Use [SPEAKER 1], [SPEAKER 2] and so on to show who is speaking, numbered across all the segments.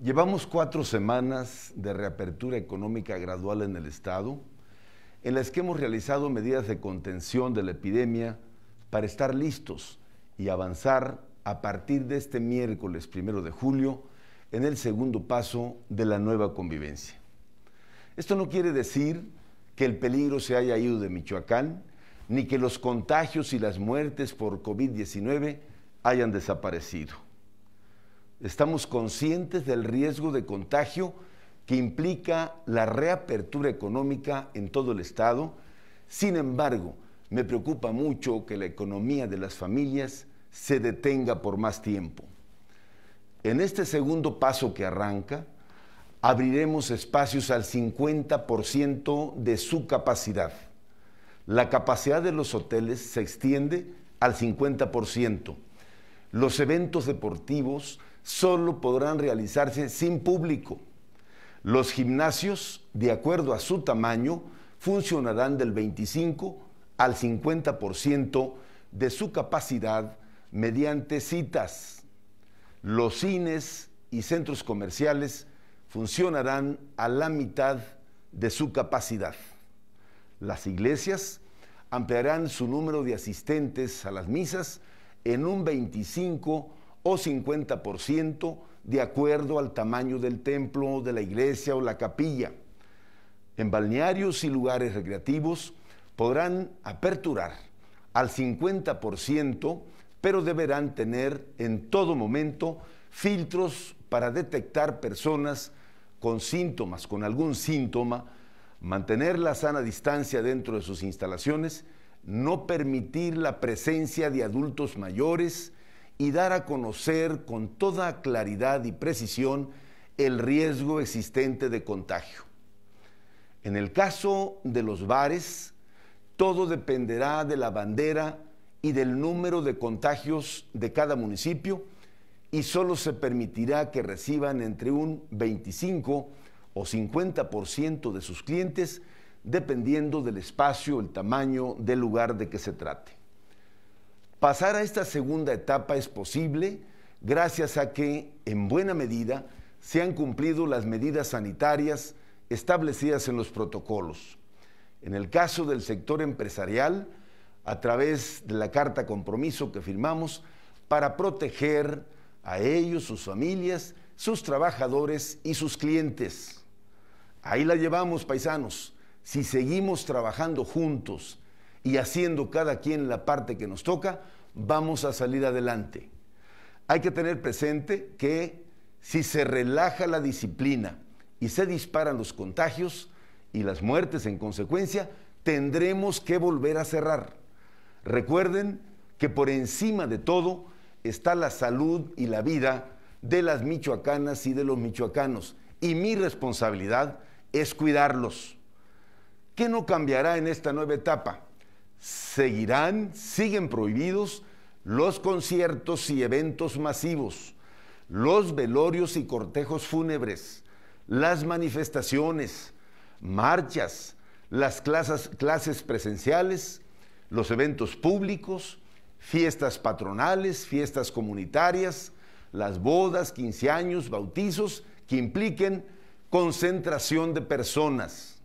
[SPEAKER 1] Llevamos cuatro semanas de reapertura económica gradual en el Estado, en las que hemos realizado medidas de contención de la epidemia para estar listos y avanzar a partir de este miércoles primero de julio en el segundo paso de la nueva convivencia. Esto no quiere decir que el peligro se haya ido de Michoacán, ni que los contagios y las muertes por COVID-19 hayan desaparecido. Estamos conscientes del riesgo de contagio que implica la reapertura económica en todo el Estado. Sin embargo, me preocupa mucho que la economía de las familias se detenga por más tiempo. En este segundo paso que arranca, abriremos espacios al 50% de su capacidad. La capacidad de los hoteles se extiende al 50%. Los eventos deportivos solo podrán realizarse sin público. Los gimnasios, de acuerdo a su tamaño, funcionarán del 25 al 50% de su capacidad mediante citas. Los cines y centros comerciales funcionarán a la mitad de su capacidad. Las iglesias ampliarán su número de asistentes a las misas en un 25 o 50% de acuerdo al tamaño del templo, de la iglesia o la capilla. En balnearios y lugares recreativos podrán aperturar al 50%, pero deberán tener en todo momento filtros para detectar personas con síntomas, con algún síntoma, mantener la sana distancia dentro de sus instalaciones, no permitir la presencia de adultos mayores, y dar a conocer con toda claridad y precisión el riesgo existente de contagio. En el caso de los bares, todo dependerá de la bandera y del número de contagios de cada municipio y solo se permitirá que reciban entre un 25 o 50% de sus clientes, dependiendo del espacio, el tamaño, del lugar de que se trate. Pasar a esta segunda etapa es posible gracias a que, en buena medida, se han cumplido las medidas sanitarias establecidas en los protocolos. En el caso del sector empresarial, a través de la carta compromiso que firmamos para proteger a ellos, sus familias, sus trabajadores y sus clientes. Ahí la llevamos, paisanos. Si seguimos trabajando juntos y haciendo cada quien la parte que nos toca, vamos a salir adelante. Hay que tener presente que si se relaja la disciplina y se disparan los contagios y las muertes en consecuencia, tendremos que volver a cerrar. Recuerden que por encima de todo está la salud y la vida de las michoacanas y de los michoacanos. Y mi responsabilidad es cuidarlos. ¿Qué no cambiará en esta nueva etapa? seguirán, siguen prohibidos los conciertos y eventos masivos, los velorios y cortejos fúnebres, las manifestaciones, marchas, las clases, clases presenciales, los eventos públicos, fiestas patronales, fiestas comunitarias, las bodas, años bautizos que impliquen concentración de personas.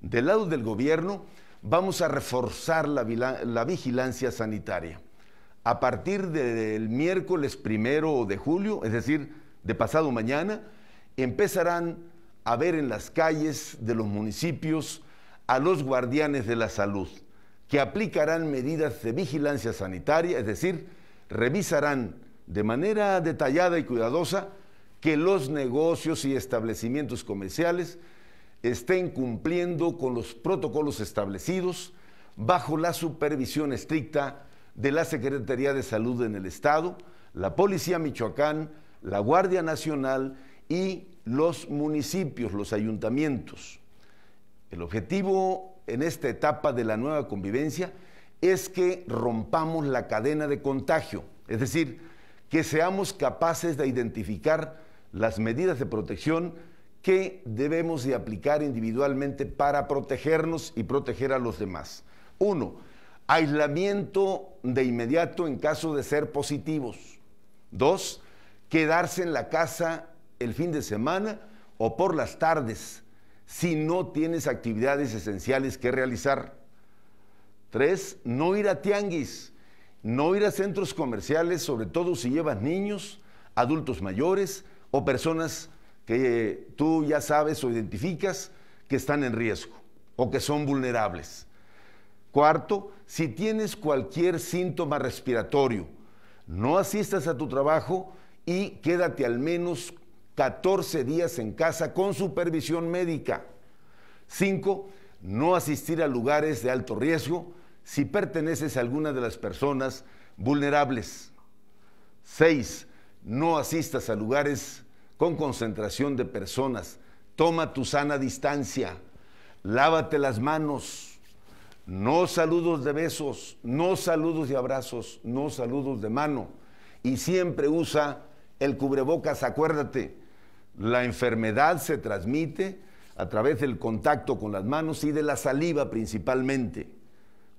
[SPEAKER 1] Del lado del gobierno, vamos a reforzar la, vigilancia sanitaria. A partir del miércoles primero de julio, es decir, de pasado mañana, empezarán a ver en las calles de los municipios a los guardianes de la salud, que aplicarán medidas de vigilancia sanitaria, es decir, revisarán de manera detallada y cuidadosa que los negocios y establecimientos comerciales estén cumpliendo con los protocolos establecidos bajo la supervisión estricta de la Secretaría de Salud en el Estado, la Policía Michoacán, la Guardia Nacional y los municipios, los ayuntamientos. El objetivo en esta etapa de la nueva convivencia es que rompamos la cadena de contagio, es decir, que seamos capaces de identificar las medidas de protección que debemos de aplicar individualmente para protegernos y proteger a los demás. Uno, aislamiento de inmediato en caso de ser positivos. Dos, quedarse en la casa el fin de semana o por las tardes si no tienes actividades esenciales que realizar. Tres, no ir a tianguis, no ir a centros comerciales, sobre todo si llevas niños, adultos mayores o personas que eh, tú ya sabes o identificas que están en riesgo o que son vulnerables. Cuarto, si tienes cualquier síntoma respiratorio, no asistas a tu trabajo y quédate al menos 14 días en casa con supervisión médica. Cinco, no asistir a lugares de alto riesgo si perteneces a alguna de las personas vulnerables. Seis, no asistas a lugares con concentración de personas. Toma tu sana distancia, lávate las manos, no saludos de besos, no saludos de abrazos, no saludos de mano. Y siempre usa el cubrebocas, acuérdate, la enfermedad se transmite a través del contacto con las manos y de la saliva principalmente.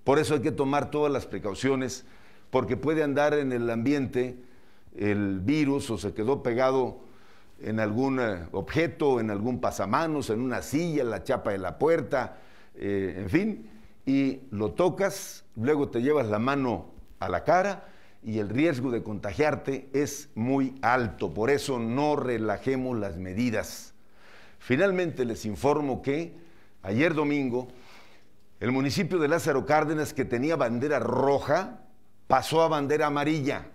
[SPEAKER 1] Por eso hay que tomar todas las precauciones, porque puede andar en el ambiente el virus o se quedó pegado en algún eh, objeto, en algún pasamanos, en una silla, en la chapa de la puerta, eh, en fin, y lo tocas, luego te llevas la mano a la cara y el riesgo de contagiarte es muy alto. Por eso no relajemos las medidas. Finalmente les informo que ayer domingo el municipio de Lázaro Cárdenas que tenía bandera roja pasó a bandera amarilla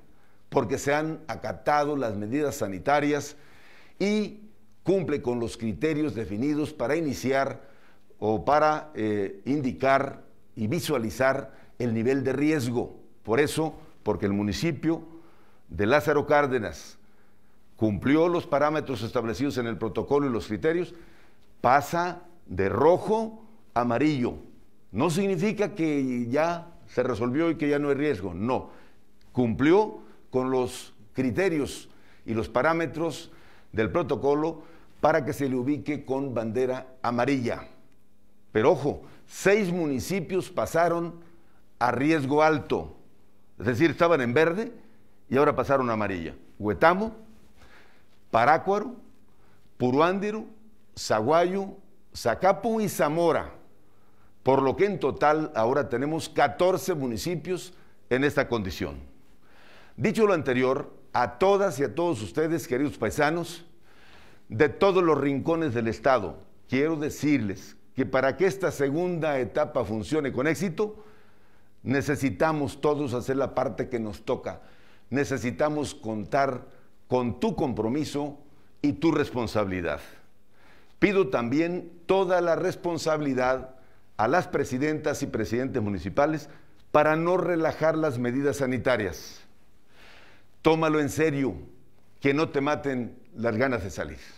[SPEAKER 1] porque se han acatado las medidas sanitarias y cumple con los criterios definidos para iniciar o para eh, indicar y visualizar el nivel de riesgo. Por eso, porque el municipio de Lázaro Cárdenas cumplió los parámetros establecidos en el protocolo y los criterios, pasa de rojo a amarillo. No significa que ya se resolvió y que ya no hay riesgo, no. Cumplió con los criterios y los parámetros del protocolo para que se le ubique con bandera amarilla. Pero ojo, seis municipios pasaron a riesgo alto, es decir, estaban en verde y ahora pasaron a amarilla. Huetamo, Parácuaro, Puruándiro, Zaguayo, Zacapu y Zamora, por lo que en total ahora tenemos 14 municipios en esta condición. Dicho lo anterior, a todas y a todos ustedes, queridos paisanos, de todos los rincones del Estado. Quiero decirles que para que esta segunda etapa funcione con éxito, necesitamos todos hacer la parte que nos toca. Necesitamos contar con tu compromiso y tu responsabilidad. Pido también toda la responsabilidad a las presidentas y presidentes municipales para no relajar las medidas sanitarias. Tómalo en serio, que no te maten las ganas de salir.